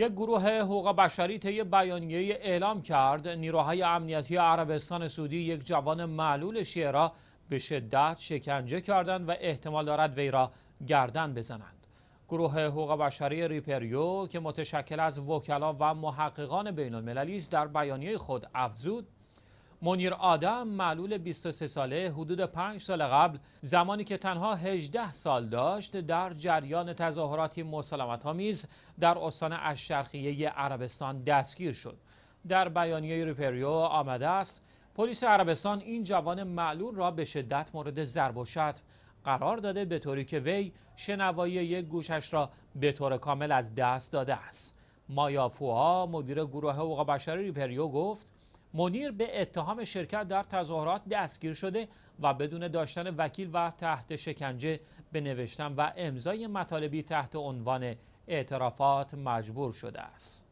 یک گروه حقوق بشری طی بیانیه اعلام کرد نیروهای امنیتی عربستان سعودی یک جوان معلول شیعه را به شدت شکنجه کردند و احتمال دارد وی را گردن بزنند گروه حقوق بشری ریپریو که متشکل از وکلا و محققان بین است در بیانیه خود افزود منیر آدم معلول 23 ساله حدود 5 سال قبل زمانی که تنها 18 سال داشت در جریان تظاهراتی مسالمت آمیز در استان اشرقیه عربستان دستگیر شد در بیانیه ریپریو آمده است پلیس عربستان این جوان معلول را به شدت مورد ضرب و شتم قرار داده به طوری که وی شنوایی یک گوشش را به طور کامل از دست داده است مایا فوها مدیر گروه حقوق بشری ریپریو گفت منیر به اتهام شرکت در تظاهرات دستگیر شده و بدون داشتن وکیل و تحت شکنجه به نوشتن و امضای مطالبی تحت عنوان اعترافات مجبور شده است.